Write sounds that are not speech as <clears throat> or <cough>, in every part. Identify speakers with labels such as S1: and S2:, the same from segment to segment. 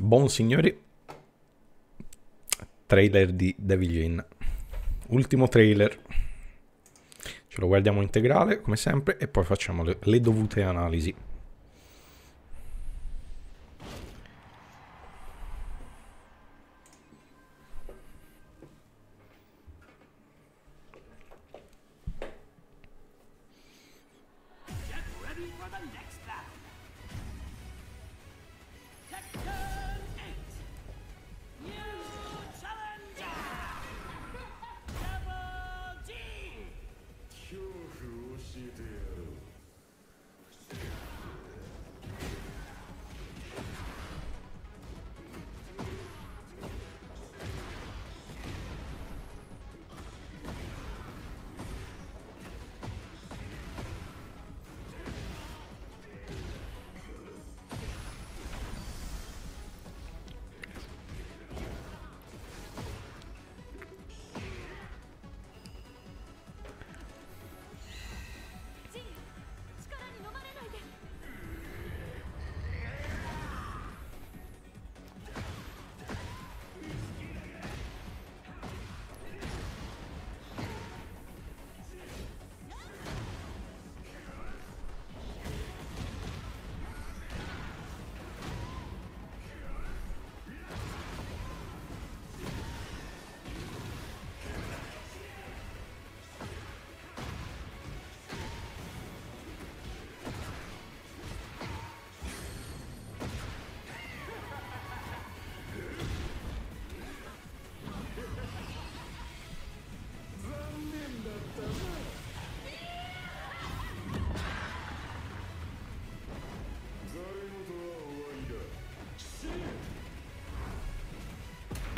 S1: Buon signori, trailer di Devil Jane. Ultimo trailer. Ce lo guardiamo integrale, come sempre, e poi facciamo le, le dovute analisi.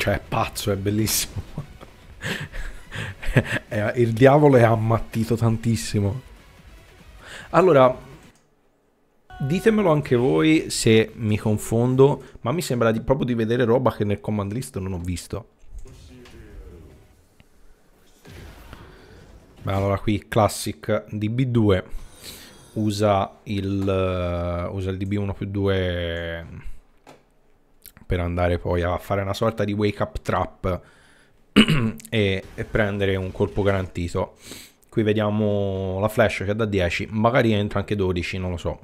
S1: cioè è pazzo, è bellissimo. <laughs> il diavolo è ammattito tantissimo. Allora, ditemelo anche voi se mi confondo, ma mi sembra di, proprio di vedere roba che nel command list non ho visto. Beh, allora qui classic DB2 usa il, uh, usa il DB1 più 2 per andare poi a fare una sorta di wake up trap <clears throat> e, e, prendere un colpo garantito. Qui vediamo la flash che è da 10, magari entra anche 12, non lo so.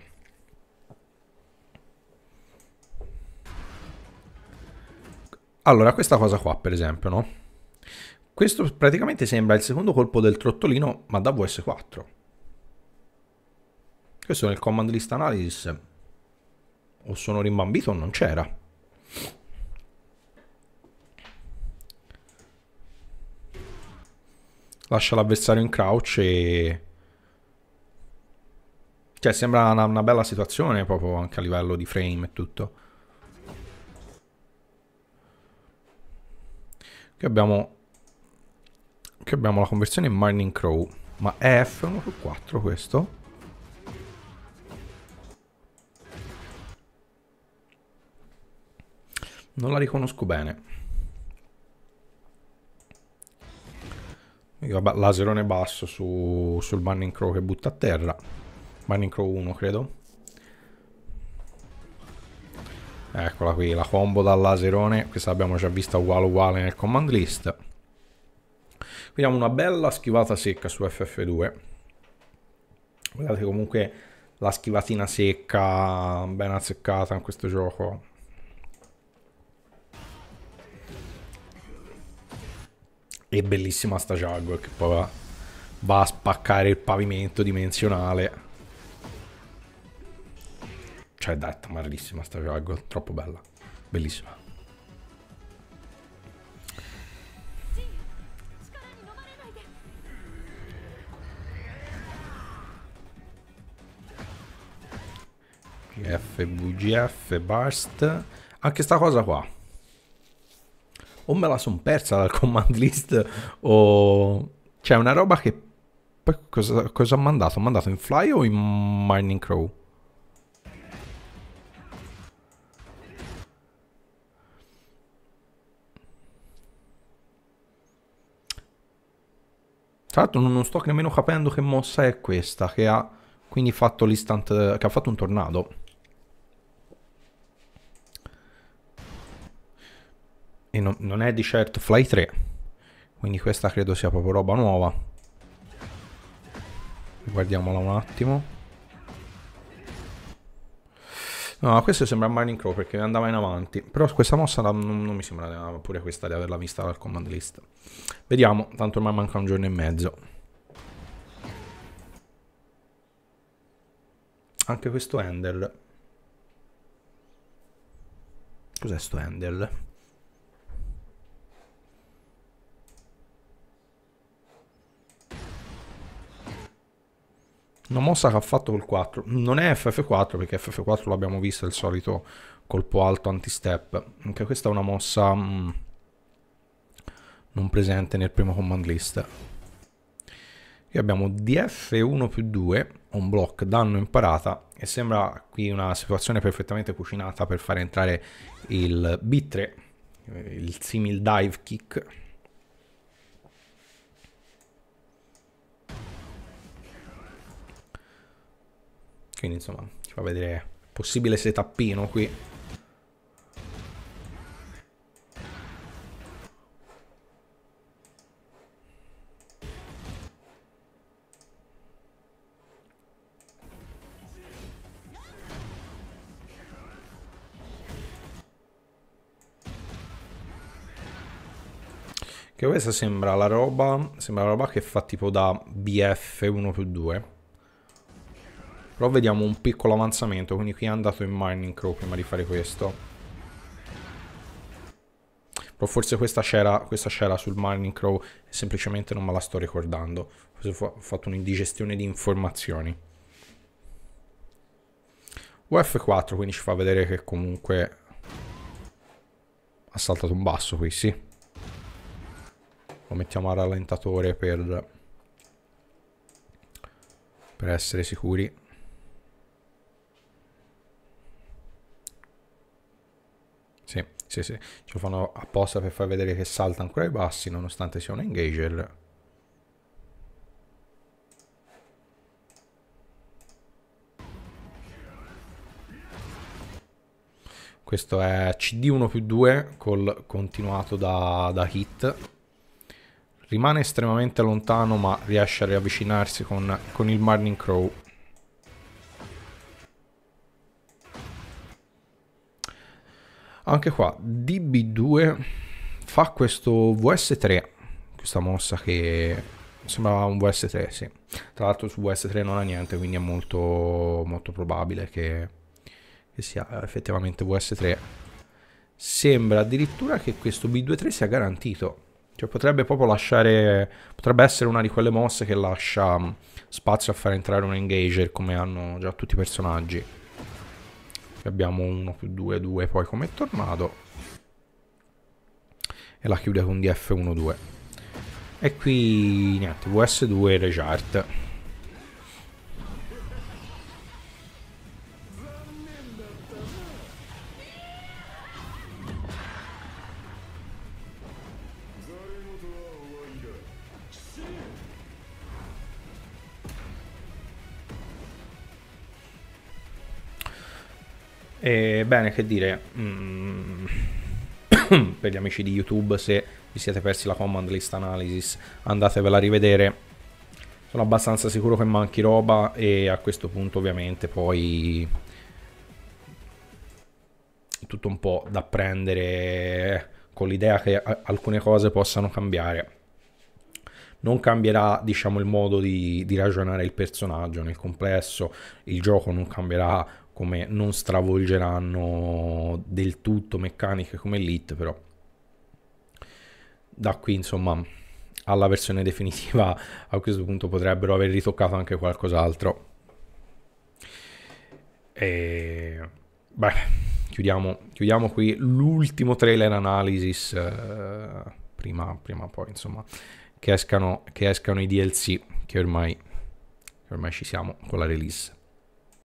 S1: Allora, questa cosa qua, per esempio, no? Questo praticamente sembra il secondo colpo del trottolino, ma da VS4. Questo nel command list analysis o sono rimbambito o non c'era. lascia l'avversario in crouch e... Cioè sembra una, una bella situazione proprio anche a livello di frame e tutto. Qui abbiamo... Qui abbiamo la conversione in Mining Crow. Ma è F1 su 4 questo? Non la riconosco bene. Laserone basso su, sul Banning Crow che butta a terra. Banning Crow 1, credo. Eccola qui, la combo dal laserone. Questa l'abbiamo già vista uguale uguale nel command list. vediamo una bella schivata secca su FF2. Guardate comunque la schivatina secca, ben azzeccata in questo gioco E bellissima sta Jaguar che poi va, va a spaccare il pavimento dimensionale. Cioè dai, è bellissima sta Jaguar, troppo bella. Bellissima. GF, VGF, Burst. Anche sta cosa qua o me la son persa dal command list o... C'è cioè, una roba che... Poi cosa, cosa ho mandato? Ho mandato in Fly o in Mining Crow? Tra l'altro non sto nemmeno capendo che mossa è questa che ha quindi fatto l'instant che ha fatto un tornado. non, non è di certo Fly 3. Quindi questa credo sia proprio roba nuova. Guardiamola un attimo. No, questo sembra Mining Crow perché andava in avanti. Però questa mossa non, non mi sembra pure questa di averla vista dal command list. Vediamo, tanto ormai manca un giorno e mezzo. Anche questo handle. Cos'è sto handle? una mossa che ha fatto col 4 non è FF4 perché FF4 l'abbiamo visto il solito colpo alto anti-step anche questa è una mossa mh, mm, non presente nel primo command list qui abbiamo DF1 più 2 on block danno imparata e sembra qui una situazione perfettamente cucinata per fare entrare il B3 il simil dive kick quindi insomma ci fa vedere possibile setappino qui. Che questa sembra la roba, sembra la roba che fa tipo da BF 1 più 2. Però vediamo un piccolo avanzamento, quindi qui è andato in Mining Crow prima di fare questo. Però forse questa c'era, questa c'era sul Mining Crow semplicemente non me la sto ricordando. Forse ho fatto un'indigestione di informazioni. UF4 quindi ci fa vedere che comunque ha saltato un basso qui, sì. Lo mettiamo a rallentatore per, per essere sicuri. Sì, sì, sì. Ce lo fanno apposta per far vedere che salta ancora i bassi nonostante sia un engager. Questo è CD1 più 2 col continuato da, da hit. Rimane estremamente lontano ma riesce a riavvicinarsi con, con il Marning Crow. anche qua DB2 fa questo VS3 questa mossa che sembrava un VS3 sì tra l'altro su VS3 non ha niente quindi è molto, molto probabile che, che sia effettivamente VS3 sembra addirittura che questo B23 sia garantito cioè potrebbe proprio lasciare potrebbe essere una di quelle mosse che lascia mm, spazio a far entrare un engager come hanno già tutti i personaggi abbiamo 1 più 2, 2 poi come tornado e la chiude con df 12 e qui niente, VS2 rechart E bene, che dire, mm, <coughs> per gli amici di YouTube, se vi siete persi la command list analysis, andatevela a rivedere. Sono abbastanza sicuro che manchi roba e a questo punto ovviamente poi tutto un po' da prendere con l'idea che alcune cose possano cambiare. Non cambierà, diciamo, il modo di, di, ragionare il personaggio nel complesso, il gioco non cambierà come non stravolgeranno del tutto meccaniche come Elite, però da qui insomma alla versione definitiva a questo punto potrebbero aver ritoccato anche qualcos'altro. E beh, chiudiamo, chiudiamo qui l'ultimo trailer analysis eh, prima, prima poi insomma che escano, che escano i DLC che ormai, che ormai ci siamo con la release.